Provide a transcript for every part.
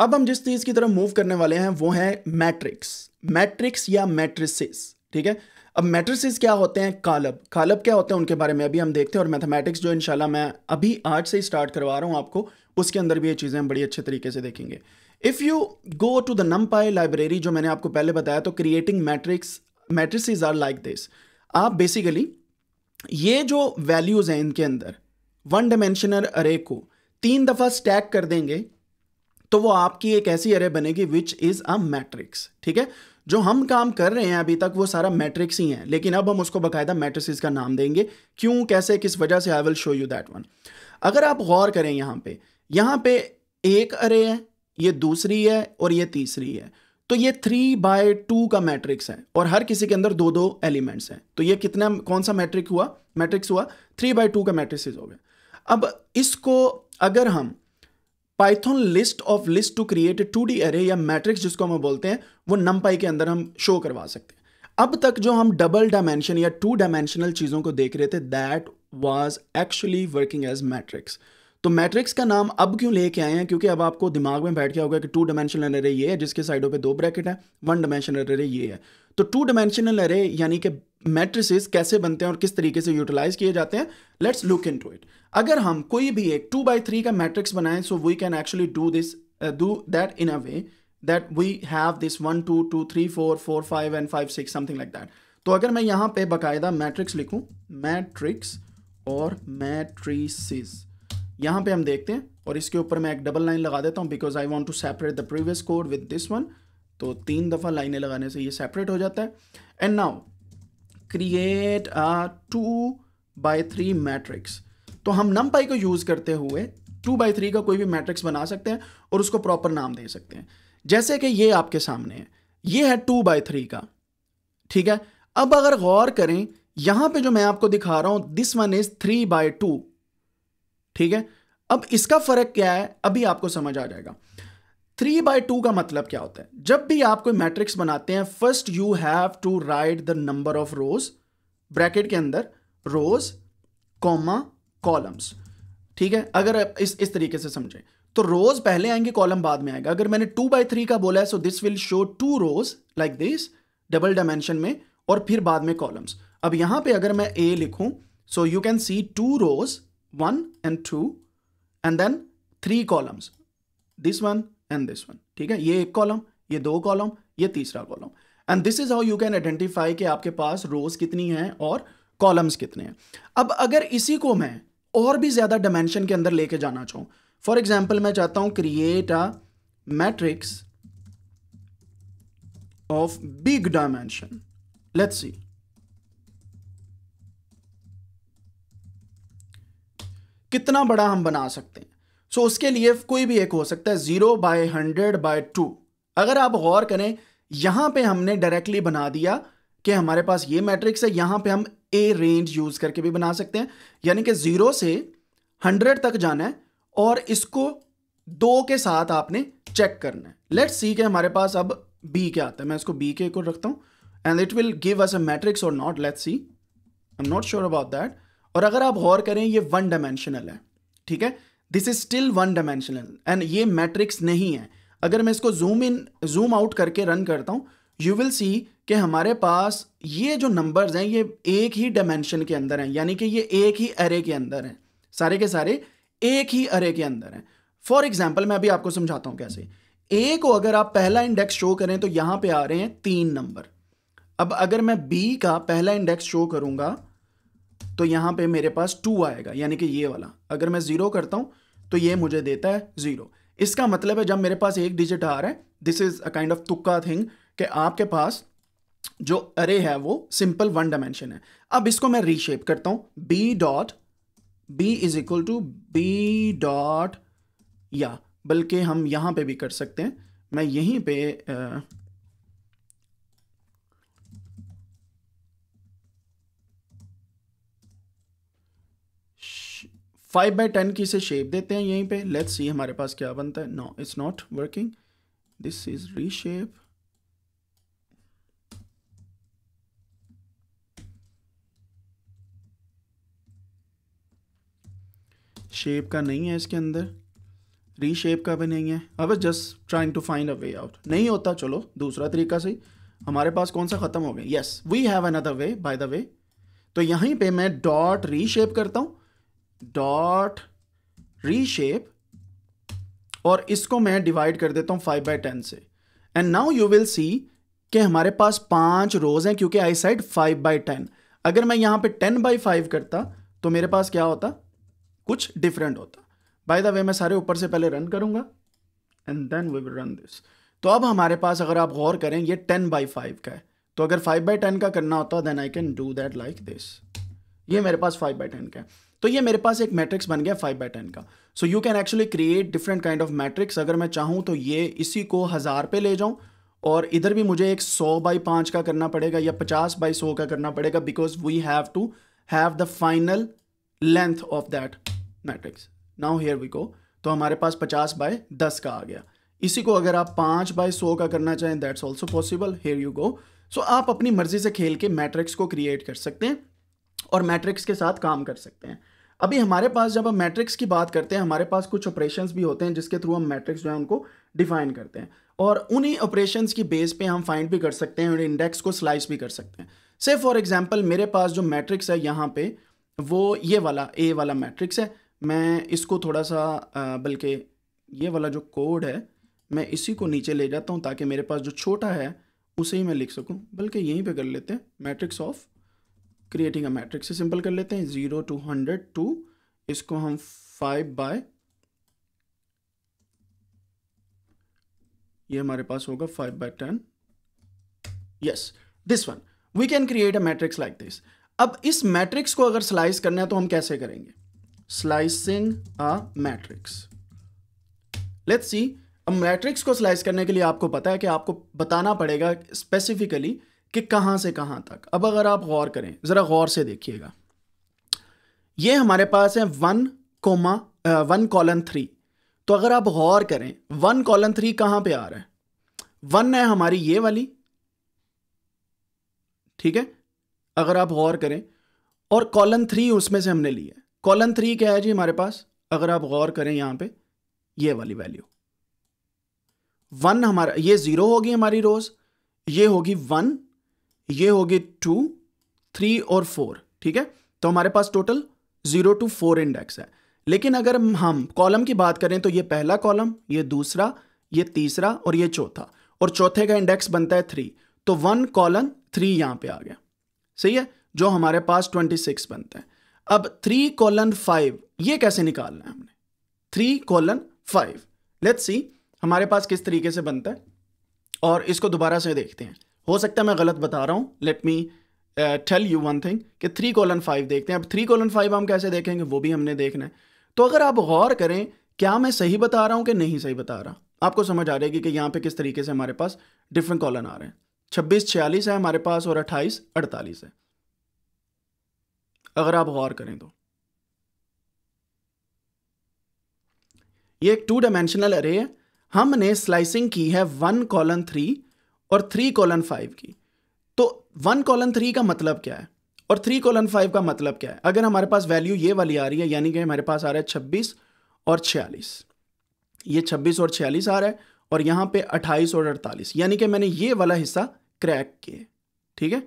अब हम जिस चीज की तरफ मूव करने वाले हैं वो है मैट्रिक्स मैट्रिक्स या मैट्रिसेस ठीक है अब मैट्रिसेस क्या होते हैं कालब कालब क्या होते हैं उनके बारे में अभी हम देखते हैं और मैथमेटिक्स जो इंशाल्लाह मैं अभी आज से ही स्टार्ट करवा रहा हूँ आपको उसके अंदर भी ये चीज़ें बड़ी अच्छे तरीके से देखेंगे if you go to the NumPy library जो मैंने आपको पहले बताया तो creating matrix matrices are like this आप बेसिकली ये जो वैल्यूज़ हैं इनके अंदर वन डायमेंशनल अरे को तीन दफ़ा स्टैक कर देंगे तो वो आपकी एक ऐसी अरे बनेगी विच इज़ अ मैट्रिक्स ठीक है जो हम काम कर रहे हैं अभी तक वो सारा मैट्रिक्स ही है लेकिन अब हम उसको बाकायदा मैट्रिसेस का नाम देंगे क्यों कैसे किस वजह से I will show you that one अगर आप गौर करें यहां पे यहां पे एक अरे है ये दूसरी है और ये तीसरी है तो ये थ्री बाय टू का मैट्रिक्स है और हर किसी के अंदर दो दो एलिमेंट्स हैं तो ये कितना कौन सा मैट्रिक हुआ मैट्रिक्स हुआ थ्री बाय टू का मैट्रिक हो गया अब इसको अगर हम Python list of list to create two D array या मैट्रिक्स जिसको हम बोलते हैं वो नम के अंदर हम शो करवा सकते हैं अब तक जो हम डबल डायमेंशन या टू डायमेंशनल चीज़ों को देख रहे थे that was actually working as matrix तो मैट्रिक्स का नाम अब क्यों लेके आए हैं क्योंकि अब आपको दिमाग में बैठ गया होगा कि टू डायमेंशनल एरे ये है जिसके साइडों पे दो ब्रैकेट है वन डायमेंशनल एरे ये है तो टू डायमेंशनल अरे यानी कि मैट्रिसेस कैसे बनते हैं और किस तरीके से यूटिलाइज किए जाते हैं let's look into it अगर हम कोई भी एक टू बाई थ्री का मैट्रिक्स बनाएं so we can actually do this do that in a way that we have this one two two three four four five and five six something like that तो अगर मैं यहाँ पे बाकायदा matrix लिखूँ matrix और matrices यहाँ पे हम देखते हैं और इसके ऊपर मैं एक डबल लाइन लगा देता हूँ because I want to separate the previous code with this one तो तीन दफ़ा लाइनें लगाने से ये सेपरेट हो जाता है and now create a two by three matrix तो हम नम पाई को यूज़ करते हुए टू बाई थ्री का कोई भी मैट्रिक्स बना सकते हैं और उसको प्रॉपर नाम दे सकते हैं जैसे कि ये आपके सामने है ये है टू बाई थ्री का ठीक है अब अगर गौर करें यहां पे जो मैं आपको दिखा रहा हूं this one is three by two ठीक है अब इसका फर्क क्या है अभी आपको समझ आ जाएगा थ्री बाय टू का मतलब क्या होता है जब भी आप कोई मैट्रिक्स बनाते हैं first you have to write the number of rows bracket के अंदर रोज कॉमा कॉलम्स ठीक है अगर इस इस तरीके से समझें तो रोज पहले आएंगे कॉलम बाद में आएगा अगर मैंने टू बाई थ्री का बोला है so this will show two rows like this double dimension में और फिर बाद में कॉलम्स अब यहां पे अगर मैं ए लिखूं so you can see two rows one and two and then three columns this one and this one ठीक है ये एक कॉलम ये दो कॉलम ये तीसरा column and this is how you can identify कि आपके पास रोज कितनी हैं और कॉलम्स कितने हैं अब अगर इसी को मैं और भी ज़्यादा डायमेंशन के अंदर लेके जाना चाहूँ फॉर एग्जाम्पल मैं चाहता हूँ create a matrix of big dimension let's see कितना बड़ा हम बना सकते हैं सो so, उसके लिए कोई भी एक हो सकता है zero by hundred by two अगर आप गौर करें यहाँ पे हमने डायरेक्टली बना दिया कि हमारे पास ये मैट्रिक्स है यहाँ पे हम ए रेंज यूज़ करके भी बना सकते हैं यानी कि ज़ीरो से हंड्रेड तक जाना है और इसको दो के साथ आपने चेक करना है लेट्स सी के हमारे पास अब बी क्या आता है मैं इसको बी के को रखता हूँ and it will give us a matrix और not let see I am not sure about that और अगर आप गौर करें ये वन डायमेंशनल है ठीक है this is still one dimensional and ये मैट्रिक्स नहीं है अगर मैं इसको जूम इन जूम आउट करके रन करता हूँ यू विल सी कि हमारे पास ये जो नंबर्स हैं ये एक ही डायमेंशन के अंदर हैं यानी कि ये एक ही अरे के अंदर हैं सारे के सारे एक ही अरे के अंदर हैं फॉर एग्जाम्पल मैं अभी आपको समझाता हूँ कैसे ए को अगर आप पहला इंडेक्स शो करें तो यहाँ पे आ रहे हैं तीन नंबर अब अगर मैं बी का पहला इंडेक्स शो करूँगा तो यहाँ पे मेरे पास टू आएगा यानी कि ये वाला अगर मैं ज़ीरो करता हूँ तो ये मुझे देता है ज़ीरो इसका मतलब है जब मेरे पास एक डिजिट आ रहा है this is a kind of तुक्का थिंग कि आपके पास जो अरे है वो सिंपल वन डायमेंशन है अब इसको मैं रीशेप करता हूं B dot B is equal to B dot या बल्कि हम यहां पे भी कर सकते हैं मैं यहीं पे आ, फाइव बाई टेन की इसे शेप देते हैं यहीं पे लेट्स सी हमारे पास क्या बनता है no it's not working this is reshape shape का नहीं है इसके अंदर रीशेप का भी नहीं है अब just trying to find a way out नहीं होता चलो दूसरा तरीका सही हमारे पास कौन सा ख़त्म हो गया yes we have another way by the way तो यहीं पे मैं डॉट रीशेप करता हूं डॉट रीशेप और इसको मैं डिवाइड कर देता हूं फाइव बाई टेन से and now you will see कि हमारे पास पांच रोज हैं क्योंकि I said five by ten अगर मैं यहां पे टेन बाई फाइव करता तो मेरे पास क्या होता कुछ डिफरेंट होता बाय द वे मैं सारे ऊपर से पहले रन करूंगा and then we will run this तो अब हमारे पास अगर आप गौर करें ये टेन बाई फाइव का है तो अगर फाइव बाई टेन का करना होता then I can do that like this ये मेरे पास फाइव बाई टेन का है तो ये मेरे पास एक मैट्रिक्स बन गया फाइव बाई टेन का so you can actually create different kind of matrix अगर मैं चाहूँ तो ये इसी को हज़ार पे ले जाऊँ और इधर भी मुझे एक सौ बाई पाँच का करना पड़ेगा या पचास बाई सौ का करना पड़ेगा because we have to have the final length of that matrix now here we go तो हमारे पास पचास बाय दस का आ गया इसी को अगर आप पाँच बाय सौ का करना चाहें that's also possible here you go so आप अपनी मर्जी से खेल के मैट्रिक्स को क्रिएट कर सकते हैं और मैट्रिक्स के साथ काम कर सकते हैं अभी हमारे पास जब हम मैट्रिक्स की बात करते हैं हमारे पास कुछ ऑपरेशंस भी होते हैं जिसके थ्रू हम मैट्रिक्स जो है उनको डिफाइन करते हैं और उन्हीं ऑपरेशंस की बेस पे हम फाइंड भी कर सकते हैं और इंडेक्स को स्लाइस भी कर सकते हैं से फॉर एग्जांपल मेरे पास जो मैट्रिक्स है यहाँ पे वो ये वाला ए वाला मैट्रिक्स है मैं इसको थोड़ा सा बल्कि ये वाला जो कोड है मैं इसी को नीचे ले जाता हूँ ताकि मेरे पास जो छोटा है उसे ही मैं लिख सकूँ बल्कि यहीं पर कर लेते हैं matrix of creating a matrix से सिंपल कर लेते हैं जीरो टू हंड्रेड टू इसको हम फाइव बाय ये हमारे पास होगा five by ten yes this one we can create a matrix like this अब इस मैट्रिक्स को अगर स्लाइस करना है तो हम कैसे करेंगे slicing a matrix let's see अब मैट्रिक्स को स्लाइस करने के लिए आपको पता है कि आपको बताना पड़ेगा स्पेसिफिकली कि कहाँ से कहाँ तक अब अगर आप गौर करें ज़रा गौर से देखिएगा ये हमारे पास है one comma one colon three तो अगर आप गौर करें वन कॉलन थ्री कहाँ पे आ रहा है वन है हमारी ये वाली ठीक है अगर आप गौर करें और कॉलन थ्री उसमें से हमने लिया है कॉलन थ्री क्या है जी हमारे पास अगर आप गौर करें यहाँ पे ये वाली वैल्यू वन हमारा ये ज़ीरो होगी हमारी रोज़ ये होगी वन ये होगी टू थ्री और फोर ठीक है तो हमारे पास total zero to four index है लेकिन अगर हम कॉलम की बात करें तो ये पहला कॉलम ये दूसरा ये तीसरा और ये चौथा और चौथे का इंडेक्स बनता है थ्री तो वन कॉलम थ्री यहां पे आ गया सही है जो हमारे पास ट्वेंटी सिक्स बनता है अब थ्री कॉलन फाइव ये कैसे निकालना है हमने three colon five let's see हमारे पास किस तरीके से बनता है और इसको दोबारा से देखते हैं हो सकता है मैं गलत बता रहा हूँ let me tell you one thing कि थ्री कॉलन फाइव देखते हैं अब थ्री कॉलन फाइव हम कैसे देखेंगे वो भी हमने देखना है तो अगर आप गौर करें क्या मैं सही बता रहा हूँ कि नहीं सही बता रहा आपको समझ आ जाएगी कि यहाँ पे किस तरीके से हमारे पास डिफरेंट कॉलन आ रहे हैं छब्बीस छियालीस है हमारे पास और अट्ठाईस अड़तालीस है अगर आप गौर करें तो ये एक टू डायमेंशनल अरे है हमने स्लाइसिंग की है वन कॉलन थ्री और थ्री कॉलन फाइव की तो वन कॉलन थ्री का मतलब क्या है और थ्री कॉलन फाइव का मतलब क्या है अगर हमारे पास वैल्यू ये वाली आ रही है यानी कि हमारे पास आ रहा है छब्बीस और छियालीस ये छब्बीस और छियालीस आ रहा है और यहां पे अट्ठाईस और अड़तालीस यानी कि मैंने ये वाला हिस्सा क्रैक किए ठीक है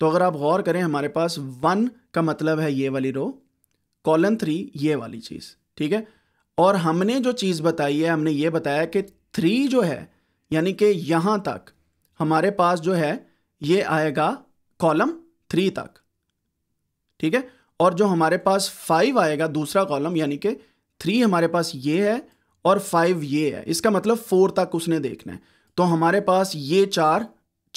तो अगर आप गौर करें हमारे पास वन का मतलब है ये वाली रो कॉलन थ्री ये वाली चीज़ ठीक है और हमने जो चीज़ बताई है हमने ये बताया कि थ्री जो है यानी कि यहाँ तक हमारे पास जो है ये आएगा कॉलम थ्री तक ठीक है और जो हमारे पास फाइव आएगा दूसरा कॉलम यानी कि थ्री हमारे पास ये है और फाइव ये है इसका मतलब फोर तक उसने देखना है तो हमारे पास ये चार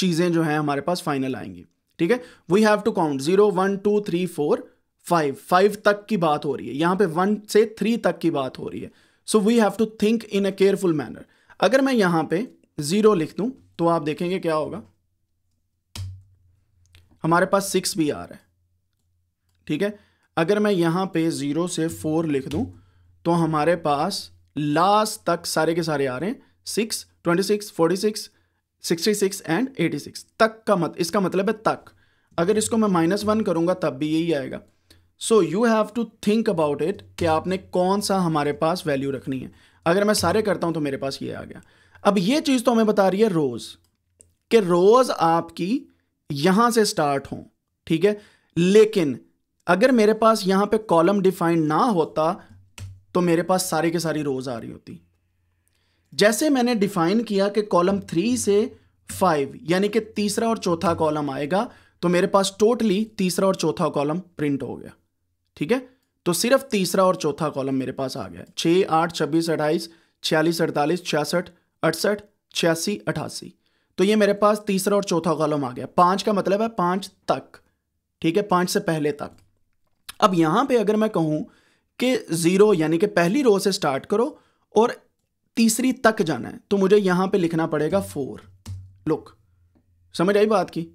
चीज़ें जो हैं हमारे पास फाइनल आएंगी ठीक है we have to count zero one two three four five five तक की बात हो रही है यहां पे वन से थ्री तक की बात हो रही है so we have to think in a careful manner अगर मैं यहां पे ज़ीरो लिख दूं तो आप देखेंगे क्या होगा हमारे पास सिक्स भी आ रहा है ठीक है अगर मैं यहां पे ज़ीरो से फोर लिख दूं तो हमारे पास लास्ट तक सारे के सारे आ रहे हैं six twenty six forty six sixty six and eighty six तक का मत इसका मतलब है तक अगर इसको मैं माइनस वन करूंगा तब भी यही आएगा so you have to think about it कि आपने कौन सा हमारे पास वैल्यू रखनी है अगर मैं सारे करता हूं तो मेरे पास ये आ गया अब ये चीज़ तो हमें बता रही है रोज़ कि रोज़ आपकी यहां से स्टार्ट हो ठीक है लेकिन अगर मेरे पास यहां पे कॉलम डिफाइंड ना होता तो मेरे पास सारी के सारी रोज़ आ रही होती जैसे मैंने डिफाइन किया कि कॉलम थ्री से फाइव यानी कि तीसरा और चौथा कॉलम आएगा तो मेरे पास टोटली तीसरा और चौथा कॉलम प्रिंट हो गया ठीक है तो सिर्फ तीसरा और चौथा कॉलम मेरे पास आ गया छः आठ छब्बीस अट्ठाईस छियालीस अड़तालीस छियासठ अड़सठ छियासी अठासी तो ये मेरे पास तीसरा और चौथा कॉलम आ गया पाँच का मतलब है पाँच तक ठीक है पाँच से पहले तक अब यहाँ पे अगर मैं कहूँ कि ज़ीरो यानी कि पहली रो से स्टार्ट करो और तीसरी तक जाना है तो मुझे यहाँ पे लिखना पड़ेगा फोर लुक समझ आई बात की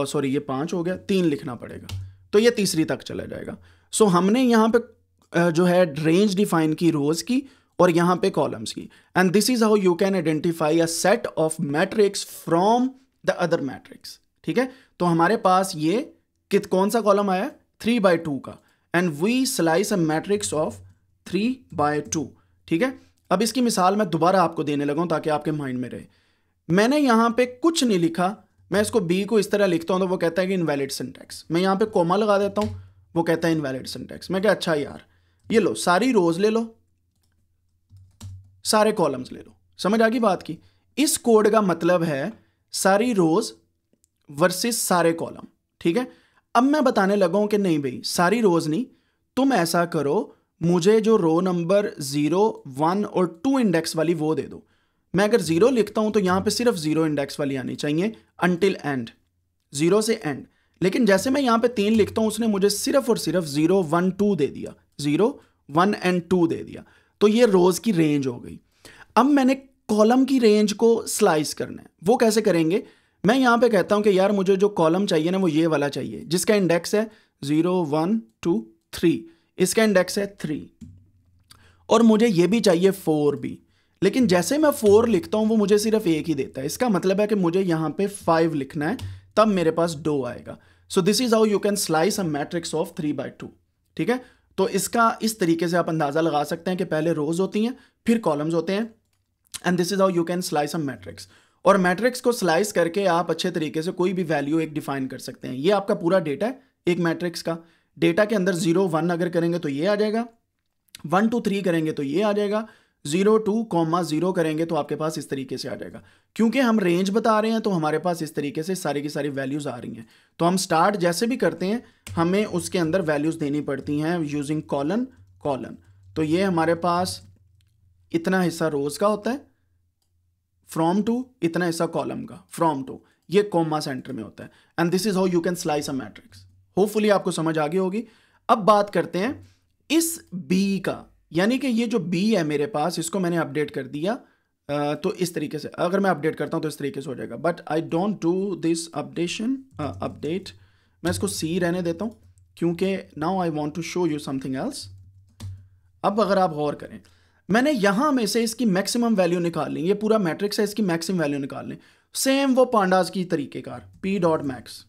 और सॉरी ये पाँच हो गया तीन लिखना पड़ेगा तो ये तीसरी तक चला जाएगा सो हमने यहाँ पे जो है रेंज डिफाइन की रोज़ की और यहां पे कॉलम्स की and this is how you can identify a set of matrix from the other matrix ठीक है तो हमारे पास ये कित कौन सा कॉलम आया थ्री बाय टू का and we slice a matrix of three by two ठीक है अब इसकी मिसाल मैं दोबारा आपको देने लगा ताकि आपके माइंड में रहे मैंने यहां पे कुछ नहीं लिखा मैं इसको बी को इस तरह लिखता हूं तो वो कहता है कि इनवैलिड सिंटेक्स मैं यहां पे कोमा लगा देता हूं वो कहता है इनवैलिड सिंटेक्स मैं क्या अच्छा यार ये लो सारी रोज़ ले लो सारे कॉलम्स ले लो समझ आ गई बात की इस कोड का मतलब है सारी रोज वर्सेस सारे कॉलम ठीक है अब मैं बताने लगा हूं कि नहीं भाई सारी रोज नहीं तुम ऐसा करो मुझे जो रो नंबर जीरो वन और टू इंडेक्स वाली वो दे दो मैं अगर जीरो लिखता हूं तो यहां पे सिर्फ जीरो इंडेक्स वाली आनी चाहिए अनटिल एंड जीरो से एंड लेकिन जैसे मैं यहां पे तीन लिखता हूं उसने मुझे सिर्फ और सिर्फ जीरो वन टू दे दिया जीरो वन एंड टू दे दिया तो ये रोज़ की रेंज हो गई अब मैंने कॉलम की रेंज को स्लाइस करना है वो कैसे करेंगे मैं यहां पे कहता हूं कि यार मुझे जो कॉलम चाहिए ना वो ये वाला चाहिए जिसका इंडेक्स है ज़ीरो वन टू थ्री इसका इंडेक्स है थ्री और मुझे ये भी चाहिए फोर भी लेकिन जैसे मैं फोर लिखता हूं वो मुझे सिर्फ एक ही देता है इसका मतलब है कि मुझे यहां पे फाइव लिखना है तब मेरे पास डो आएगा so this is how you can slice a matrix of three by two ठीक है तो इसका इस तरीके से आप अंदाज़ा लगा सकते हैं कि पहले रोज होती हैं फिर कॉलम्स होते हैं and this is how you can slice a matrix और मैट्रिक्स को स्लाइस करके आप अच्छे तरीके से कोई भी वैल्यू एक डिफाइन कर सकते हैं ये आपका पूरा डेटा है एक मैट्रिक्स का डेटा के अंदर जीरो वन अगर करेंगे तो ये आ जाएगा वन टू थ्री करेंगे तो ये आ जाएगा जीरो टू कॉमा जीरो करेंगे तो आपके पास इस तरीके से आ जाएगा क्योंकि हम रेंज बता रहे हैं तो हमारे पास इस तरीके से सारी की सारी वैल्यूज़ आ रही हैं तो हम स्टार्ट जैसे भी करते हैं हमें उसके अंदर वैल्यूज़ देनी पड़ती हैं यूजिंग कॉलन कॉलन तो ये हमारे पास इतना हिस्सा रोज़ का होता है फ्रॉम टू इतना हिस्सा कॉलम का फ्रॉम टू ये कॉमा सेंटर में होता है and this is how you can slice a matrix hopefully आपको समझ आ गई होगी अब बात करते हैं इस बी का यानी कि ये जो बी है मेरे पास इसको मैंने अपडेट कर दिया तो इस तरीके से अगर मैं अपडेट करता हूँ तो इस तरीके से हो जाएगा but I don't do this updation update मैं इसको सी रहने देता हूँ क्योंकि now I want to show you something else अब अगर आप गौर करें मैंने यहाँ में से इसकी मैक्सिमम वैल्यू निकाल ली ये पूरा मैट्रिक्स है इसकी मैक्सिमम वैल्यू निकाल लें सेम वो पांडाज की तरीकेकार पी डॉट मैक्स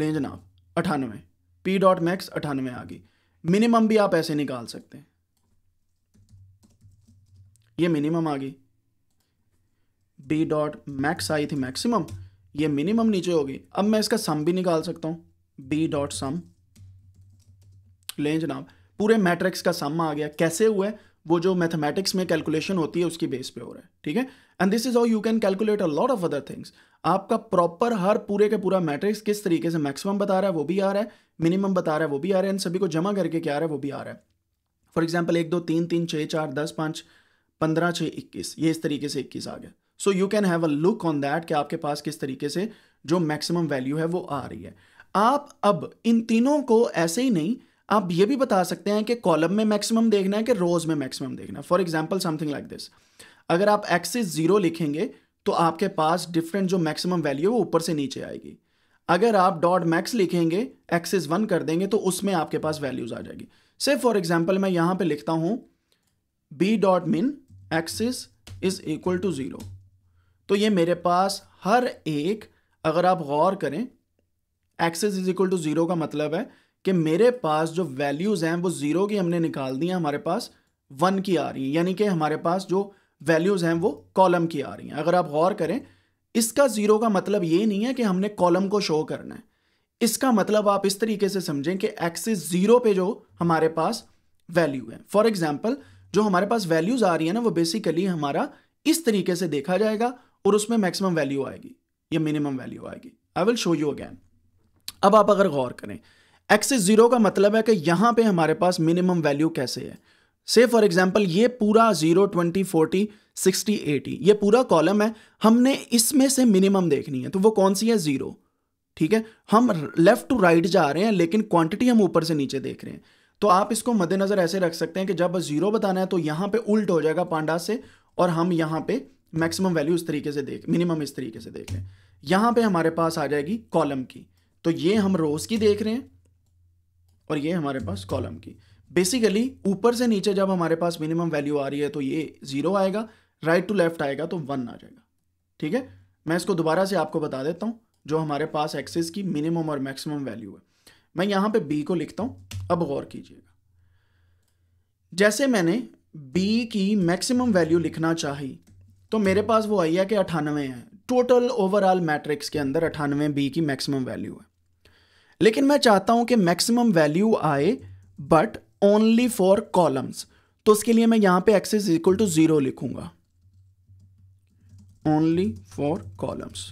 लें जनाब अठानवे पी डॉट मैक्स अठानवे आ गई मिनिमम भी आप ऐसे निकाल सकते हैं ये मिनिमम आ गई बी डॉट मैक्स आई थी मैक्सिमम ये मिनिमम नीचे होगी अब मैं इसका सम भी निकाल सकता हूं बी डॉट सम लें जनाब पूरे मैट्रिक्स का सम आ गया कैसे हुआ है वो जो मैथमेटिक्स में कैलकुलेशन होती है उसकी बेस पे हो रहा है ठीक है and this is all you can calculate a lot of other things आपका प्रॉपर हर पूरे के पूरा मैट्रिक्स किस तरीके से मैक्सिमम बता रहा है वो भी आ रहा है मिनिमम बता रहा है वो भी आ रहा है एंड सभी को जमा करके क्या आ रहा है वो भी आ रहा है फॉर एग्जाम्पल एक दो तीन तीन छः चार दस पाँच पंद्रह छः इक्कीस ये इस तरीके से इक्कीस आ गया so you can have a look on that कि आपके पास किस तरीके से जो मैक्सिमम वैल्यू है वो आ रही है आप अब इन तीनों को ऐसे ही नहीं आप ये भी बता सकते हैं कि कॉलम में मैक्सिमम देखना है कि रोज में मैक्सिमम देखना है for example something like this अगर आप एक्सिस जीरो लिखेंगे तो आपके पास डिफरेंट जो मैक्सिमम वैल्यू है वो ऊपर से नीचे आएगी अगर आप डॉट मैक्स लिखेंगे एक्सिस वन कर देंगे तो उसमें आपके पास वैल्यूज आ जाएगी सिर्फ फॉर एग्जाम्पल मैं यहां पर लिखता हूँ B dot min axis is equal to zero तो ये मेरे पास हर एक अगर आप गौर करें axis is equal to zero का मतलब है कि मेरे पास जो वैल्यूज़ हैं वो ज़ीरो की हमने निकाल दी हैं हमारे पास वन की आ रही हैं यानी कि हमारे पास जो वैल्यूज़ हैं वो कॉलम की आ रही हैं अगर आप गौर करें इसका ज़ीरो का मतलब ये नहीं है कि हमने कॉलम को शो करना है इसका मतलब आप इस तरीके से समझें कि एक्सिस ज़ीरो पे जो हमारे पास वैल्यू है फॉर एग्जाम्पल जो हमारे पास वैल्यूज़ आ रही है ना वो बेसिकली हमारा इस तरीके से देखा जाएगा और उसमें मैक्सिमम वैल्यू आएगी या मिनिमम वैल्यू आएगी I will show you again अब आप अगर गौर करें एक्स इज ज़ीरो का मतलब है कि यहाँ पे हमारे पास मिनिमम वैल्यू कैसे है से फॉर एग्जाम्पल ये पूरा zero twenty forty sixty eighty ये पूरा कॉलम है हमने इसमें से मिनिमम देखनी है तो वो कौन सी है ज़ीरो ठीक है हम लेफ़्ट टू राइट जा रहे हैं लेकिन क्वांटिटी हम ऊपर से नीचे देख रहे हैं तो आप इसको मद्देनज़र ऐसे रख सकते हैं कि जब ज़ीरो बताना है तो यहाँ पे उल्ट हो जाएगा पांडा से और हम यहाँ पे मैक्सिमम वैल्यू इस तरीके से देख मिनिमम इस तरीके से देख रहे हैं यहाँ पे हमारे पास आ जाएगी कॉलम की तो ये हम रोज़ की देख रहे हैं और ये हमारे पास कॉलम की बेसिकली ऊपर से नीचे जब हमारे पास मिनिमम वैल्यू आ रही है तो ये जीरो आएगा राइट टू लेफ्ट आएगा तो वन आ जाएगा ठीक है मैं इसको दोबारा से आपको बता देता हूँ जो हमारे पास एक्सेस की मिनिमम और मैक्सिमम वैल्यू है मैं यहाँ पे बी को लिखता हूँ अब गौर कीजिएगा जैसे मैंने बी की मैक्सिमम वैल्यू लिखना चाही तो मेरे पास वो आई है कि अठानवे है टोटल ओवरऑल मैट्रिक्स के अंदर अठानवे बी की मैक्सिमम वैल्यू है लेकिन मैं चाहता हूं कि मैक्सिमम वैल्यू आए बट ओनली फॉर कॉलम्स तो उसके लिए मैं यहां पे x is equal to zero लिखूंगा only for columns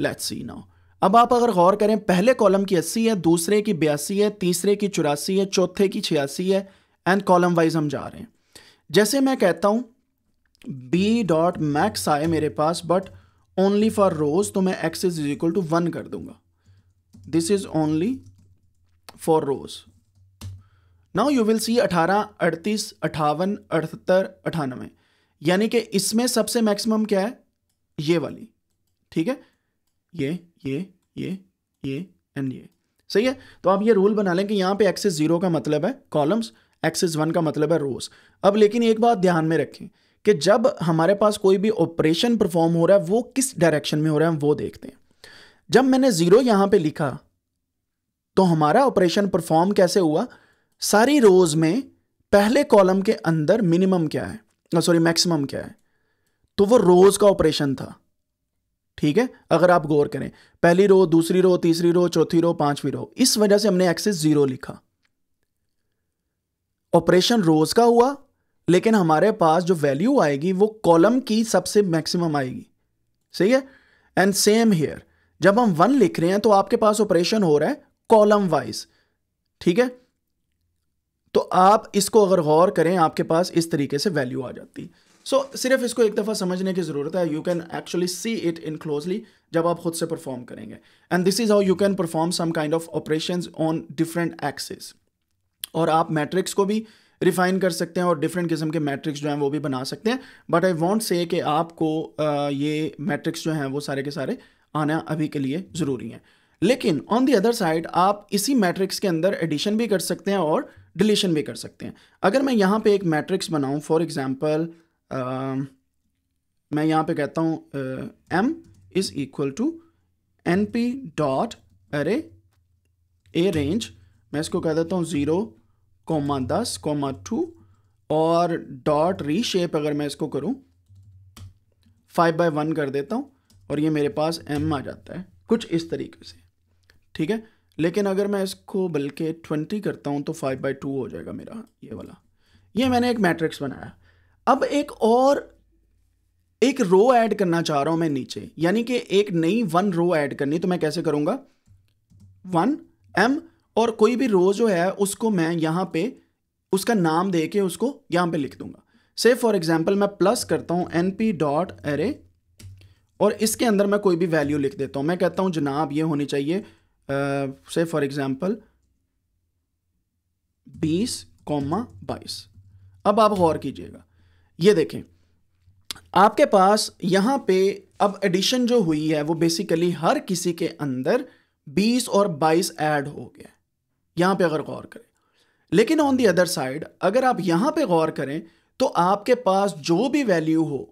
let's see now अब आप अगर गौर करें पहले कॉलम की अस्सी है दूसरे की बयासी है तीसरे की चौरासी है चौथे की छियासी है एंड कॉलम वाइज हम जा रहे हैं जैसे मैं कहता हूं बी डॉट मैक्स आए मेरे पास बट ओनली फॉर रोज तो मैं x is equal to one कर दूंगा this is only for rows now you will see 18 38 58 78 अठानवे यानी कि इसमें सबसे मैक्सिमम क्या है ये वाली ठीक है ये ये ये ये एंड ये सही है तो आप ये रूल बना लें कि यहां पे एक्सेस जीरो का मतलब है कॉलम्स एक्सेस वन का मतलब है रोज अब लेकिन एक बात ध्यान में रखें कि जब हमारे पास कोई भी ऑपरेशन परफॉर्म हो रहा है वो किस डायरेक्शन में हो रहा है हम वो देखते हैं जब मैंने ज़ीरो यहां पे लिखा तो हमारा ऑपरेशन परफॉर्म कैसे हुआ सारी रोज़ में पहले कॉलम के अंदर मिनिमम क्या है सॉरी मैक्सिमम क्या है तो वो रोज़ का ऑपरेशन था ठीक है अगर आप गौर करें पहली रो दूसरी रो तीसरी रो चौथी रो पांचवी रो इस वजह से हमने एक्सेस ज़ीरो लिखा ऑपरेशन रोज़ का हुआ लेकिन हमारे पास जो वैल्यू आएगी वो कॉलम की सबसे मैक्सिमम आएगी सही है एंड सेम हेयर जब हम वन लिख रहे हैं तो आपके पास ऑपरेशन हो रहा है कॉलम वाइज ठीक है तो आप इसको अगर गौर करें आपके पास इस तरीके से वैल्यू आ जाती है सो so, सिर्फ इसको एक दफ़ा समझने की ज़रूरत है you can actually see it in closely जब आप खुद से परफॉर्म करेंगे and this is how you can perform some kind of operation on different axes और आप मैट्रिक्स को भी रिफाइन कर सकते हैं और डिफरेंट किस्म के मैट्रिक्स जो हैं वो भी बना सकते हैं बट आई वॉन्ट से कि आपको आ, ये मैट्रिक्स जो हैं वो सारे के सारे आना अभी के लिए ज़रूरी है लेकिन ऑन दी अदर साइड आप इसी मैट्रिक्स के अंदर एडिशन भी कर सकते हैं और डिलीशन भी कर सकते हैं अगर मैं यहाँ पे एक मैट्रिक्स बनाऊँ फॉर एग्ज़ाम्पल मैं यहाँ पे कहता हूँ M is equal to NP P डॉट अरे ए रेंज मैं इसको कह देता हूँ ज़ीरो कोमा दस कोमा टू और डॉट रीशेप अगर मैं इसको करूँ फाइव बाय वन कर देता हूँ और ये मेरे पास एम आ जाता है कुछ इस तरीके से ठीक है लेकिन अगर मैं इसको बल्कि ट्वेंटी करता हूँ तो फाइव बाई टू हो जाएगा मेरा ये वाला ये मैंने एक मैट्रिक्स बनाया अब एक और एक रो ऐड करना चाह रहा हूं मैं नीचे यानी कि एक नई वन रो ऐड करनी तो मैं कैसे करूंगा वन एम और कोई भी रो जो है उसको मैं यहाँ पे उसका नाम दे के उसको यहाँ पे लिख दूंगा से फॉर एग्जाम्पल मैं प्लस करता हूँ एन पी डॉट एरे और इसके अंदर मैं कोई भी वैल्यू लिख देता हूँ मैं कहता हूँ जनाब ये होनी चाहिए से फॉर एग्ज़ाम्पल बीस कॉमा बाईस अब आप गौर कीजिएगा ये देखें आपके पास यहाँ पे अब एडिशन जो हुई है वो बेसिकली हर किसी के अंदर 20 और 22 ऐड हो गया है यहाँ पे अगर गौर करें लेकिन ऑन दी अदर साइड अगर आप यहाँ पे गौर करें तो आपके पास जो भी वैल्यू हो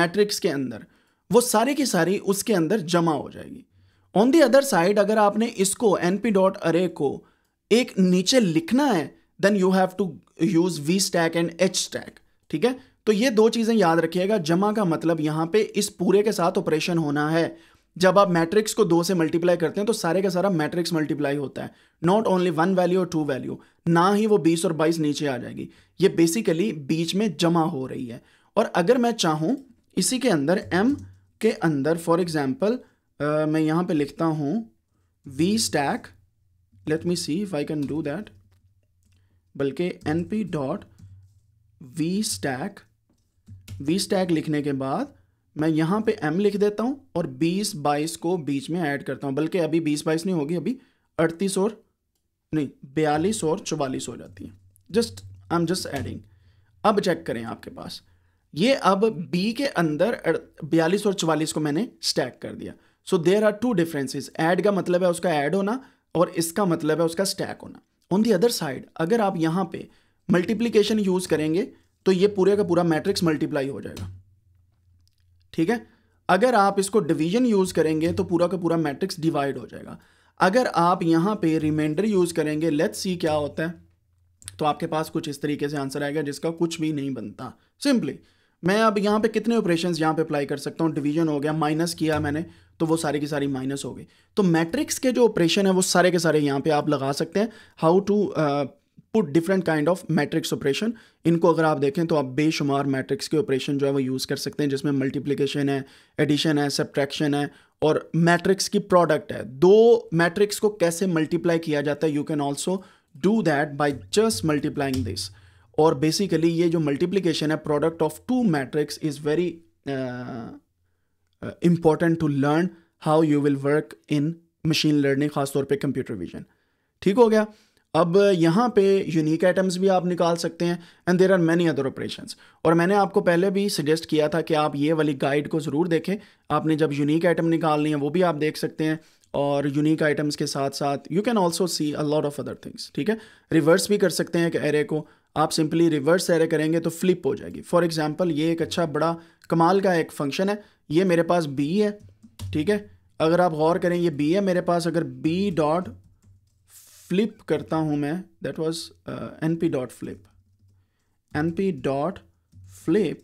मैट्रिक्स के अंदर वो सारी की सारी उसके अंदर जमा हो जाएगी ऑन दी अदर साइड अगर आपने इसको एन पी डॉट अरे को एक नीचे लिखना है then you have to use V stack and H stack ठीक है तो ये दो चीज़ें याद रखिएगा जमा का मतलब यहाँ पे इस पूरे के साथ ऑपरेशन होना है जब आप मैट्रिक्स को दो से मल्टीप्लाई करते हैं तो सारे का सारा मैट्रिक्स मल्टीप्लाई होता है नॉट ओनली वन वैल्यू और टू वैल्यू ना ही वो बीस और बाईस नीचे आ जाएगी ये बेसिकली बीच में जमा हो रही है और अगर मैं चाहूँ इसी के अंदर एम के अंदर फॉर एग्ज़ाम्पल uh, मैं यहाँ पे लिखता हूँ V stack let me see if I can do that बल्कि N P dot V stack V stack लिखने के बाद मैं यहाँ पे एम लिख देता हूँ और बीस बाईस को बीच में ऐड करता हूँ बल्कि अभी बीस बाईस नहीं होगी अभी अड़तीस और नहीं बयालीस और चवालीस हो जाती है just I am just adding अब चेक करें आपके पास ये अब बी के अंदर बयालीस और चवालीस को मैंने स्टैक कर दिया so there are two differences add का मतलब है उसका ऐड होना और इसका मतलब है उसका स्टैक होना ऑन दी अदर साइड अगर आप यहाँ पे मल्टीप्लीकेशन यूज़ करेंगे तो ये पूरे का पूरा मैट्रिक्स मल्टीप्लाई हो जाएगा ठीक है अगर आप इसको डिवीजन यूज़ करेंगे तो पूरा का पूरा मैट्रिक्स डिवाइड हो जाएगा अगर आप यहाँ पे रिमाइंडर यूज़ करेंगे लेट्स सी क्या होता है तो आपके पास कुछ इस तरीके से आंसर आएगा जिसका कुछ भी नहीं बनता सिंपली मैं अब यहाँ पे कितने ऑपरेशन यहाँ पे अप्लाई कर सकता हूँ डिवीजन हो गया माइनस किया मैंने तो वो सारी की सारी माइनस हो गई तो मैट्रिक्स के जो ऑपरेशन है वो सारे के सारे यहाँ पे आप लगा सकते हैं how to put different kind of matrix operation इनको अगर आप देखें तो आप बेशुमार मैट्रिक्स के ऑपरेशन जो है वो यूज़ कर सकते हैं जिसमें मल्टीप्लीकेशन है एडिशन है सब्ट्रैक्शन है और मैट्रिक्स की प्रोडक्ट है दो मैट्रिक्स को कैसे मल्टीप्लाई किया जाता है you can also do that by just multiplying this और बेसिकली ये जो मल्टीप्लीकेशन है product of two matrix is very important to learn how you will work in machine learning खासतौर पे कंप्यूटर विजन ठीक हो गया अब यहाँ पे यूनिक आइटम्स भी आप निकाल सकते हैं and there are many other operations और मैंने आपको पहले भी सजेस्ट किया था कि आप ये वाली गाइड को ज़रूर देखें आपने जब यूनिक आइटम निकालनी है वो भी आप देख सकते हैं और यूनिक आइटम्स के साथ साथ you can also see a lot of other things ठीक है रिवर्स भी कर सकते हैं एक एरे को आप सिंपली रिवर्स एरे करेंगे तो फ्लिप हो जाएगी फॉर एग्जाम्पल ये एक अच्छा बड़ा कमाल का एक फंक्शन है ये मेरे पास बी है ठीक है अगर आप गौर करें ये बी है मेरे पास अगर बी डॉट फ्लिप करता हूँ मैं that was N P dot flip N P dot flip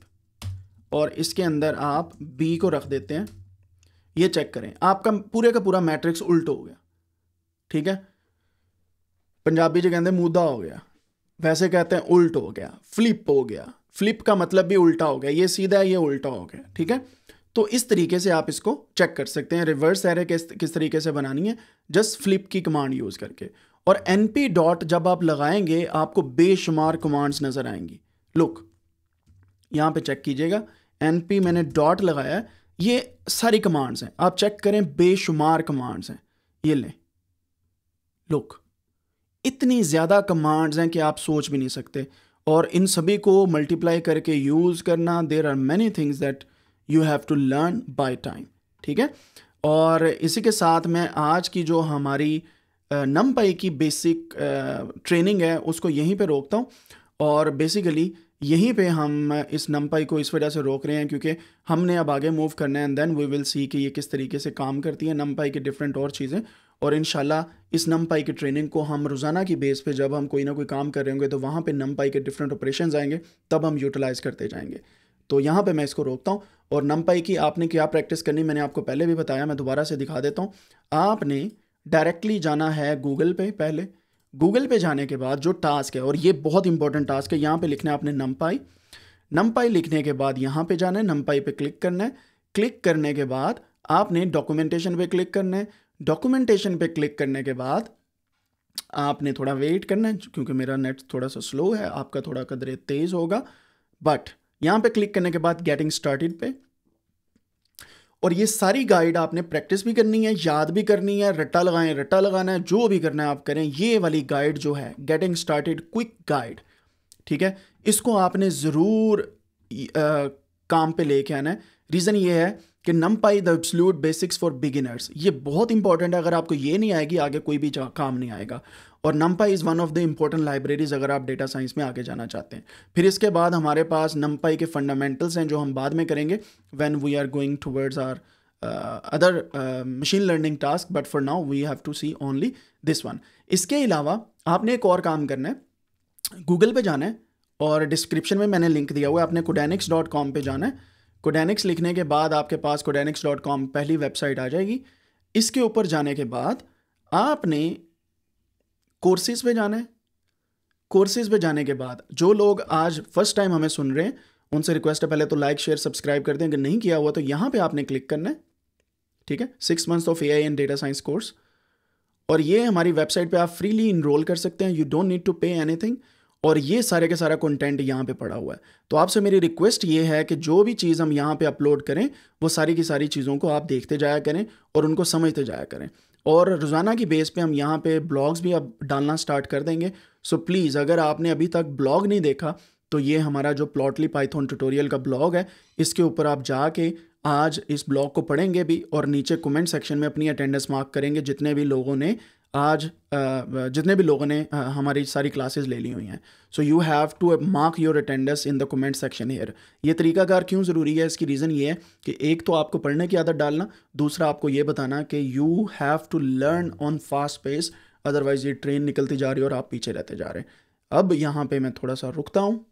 और इसके अंदर आप बी को रख देते हैं ये चेक करें आपका पूरे का पूरा मैट्रिक्स उल्ट हो गया ठीक है पंजाबी जो कहते हैं मुद्दा हो गया वैसे कहते हैं उल्ट हो गया फ्लिप हो गया फ्लिप का मतलब भी उल्टा हो गया ये सीधा है ये उल्टा हो गया ठीक है तो इस तरीके से आप इसको चेक कर सकते हैं रिवर्स एरे किस किस तरीके से बनानी है जस्ट फ्लिप की कमांड यूज़ करके और एन पी डॉट जब आप लगाएंगे आपको बेशुमार कमांड्स नज़र आएंगी लुक यहाँ पे चेक कीजिएगा एन पी मैंने डॉट लगाया ये सारी कमांड्स हैं आप चेक करें बेशुमार कमांड्स हैं ये लें लुक इतनी ज़्यादा कमांड्स हैं कि आप सोच भी नहीं सकते और इन सभी को मल्टीप्लाई करके यूज़ करना there are many things that you have to learn by time ठीक है और इसी के साथ मैं आज की जो हमारी नम पाई की बेसिक ट्रेनिंग है उसको यहीं पे रोकता हूँ और बेसिकली यहीं पे हम इस नम पाई को इस वजह से रोक रहे हैं क्योंकि हमने अब आगे मूव करना है and then we will see कि ये किस तरीके से काम करती है नम पाई की डिफरेंट और चीज़ें और इन इस नम पाई की ट्रेनिंग को हम रोज़ाना की बेस पे जब हम कोई ना कोई काम कर रहे होंगे तो वहाँ पे नम पाई के डिफरेंट ऑपरेशन आएंगे तब हम यूटिलाइज़ करते जाएंगे तो यहाँ पे मैं इसको रोकता हूँ और नम पाई की आपने क्या प्रैक्टिस करनी मैंने आपको पहले भी बताया मैं दोबारा से दिखा देता हूँ आपने डायरेक्टली जाना है गूगल पे पहले गूगल पे जाने के बाद जो टास्क है और ये बहुत इंपॉर्टेंट टास्क है यहाँ पर लिखना है आपने नम पाई नम पाई लिखने के बाद यहाँ पर जाना है नम पाई पर क्लिक करना है क्लिक करने के बाद आपने डॉक्यूमेंटेशन पर क्लिक करना है डॉक्यूमेंटेशन पे क्लिक करने के बाद आपने थोड़ा वेट करना है क्योंकि मेरा नेट थोड़ा सा स्लो है आपका थोड़ा कदरे तेज़ होगा बट यहाँ पे क्लिक करने के बाद गेटिंग स्टार्टेड पे और ये सारी गाइड आपने प्रैक्टिस भी करनी है याद भी करनी है रट्टा लगाएं रट्टा लगाना है जो भी करना है आप करें ये वाली गाइड जो है गेटिंग स्टार्टेड क्विक गाइड ठीक है इसको आपने ज़रूर काम पे लेके आना है रीज़न ये है कि NumPy the absolute basics for beginners ये बहुत इंपॉर्टेंट है अगर आपको ये नहीं आएगी आगे कोई भी काम नहीं आएगा और Py is one of the important libraries अगर आप डेटा साइंस में आगे जाना चाहते हैं फिर इसके बाद हमारे पास पाई के फंडामेंटल्स हैं जो हम बाद में करेंगे when we are going towards our other machine learning task but for now we have to see only this one इसके अलावा आपने एक और काम करना है गूगल पे जाना है और डिस्क्रिप्शन में मैंने लिंक दिया हुआ है आपने कुडेनिक्स डॉट कॉम पर जाना है कोडेनिक्स लिखने के बाद आपके पास कोडेनिक्स डॉट कॉम पहली वेबसाइट आ जाएगी इसके ऊपर जाने के बाद आपने कोर्सेज पे जाना है कोर्सेज पे जाने के बाद जो लोग आज फर्स्ट टाइम हमें सुन रहे हैं उनसे रिक्वेस्ट है पहले तो लाइक शेयर सब्सक्राइब कर दें अगर नहीं किया हुआ तो यहाँ पे आपने क्लिक करना है ठीक है six months of A I and data science course और ये हमारी वेबसाइट पे आप फ्रीली इनरोल कर सकते हैं you don't need to pay anything और ये सारे के सारा कंटेंट यहाँ पे पड़ा हुआ है तो आपसे मेरी रिक्वेस्ट ये है कि जो भी चीज़ हम यहाँ पे अपलोड करें वो सारी की सारी चीज़ों को आप देखते जाया करें और उनको समझते जाया करें और रोज़ाना की बेस पे हम यहाँ पे ब्लॉग्स भी अब डालना स्टार्ट कर देंगे सो प्लीज़ अगर आपने अभी तक ब्लॉग नहीं देखा तो ये हमारा जो प्लॉटली पाइथन ट्यूटोरियल का ब्लॉग है इसके ऊपर आप जाके आज इस ब्लॉग को पढ़ेंगे भी और नीचे कमेंट सेक्शन में अपनी अटेंडेंस मार्क करेंगे जितने भी लोगों ने आज जितने भी लोगों ने हमारी सारी क्लासेस ले ली हुई हैं so you have to mark your attendance in the comment section here ये तरीकाकार क्यों ज़रूरी है इसकी रीज़न ये है कि एक तो आपको पढ़ने की आदत डालना दूसरा आपको ये बताना कि you have to learn on fast pace otherwise ये ट्रेन निकलती जा रही है और आप पीछे रहते जा रहे हैं अब यहाँ पे मैं थोड़ा सा रुकता हूँ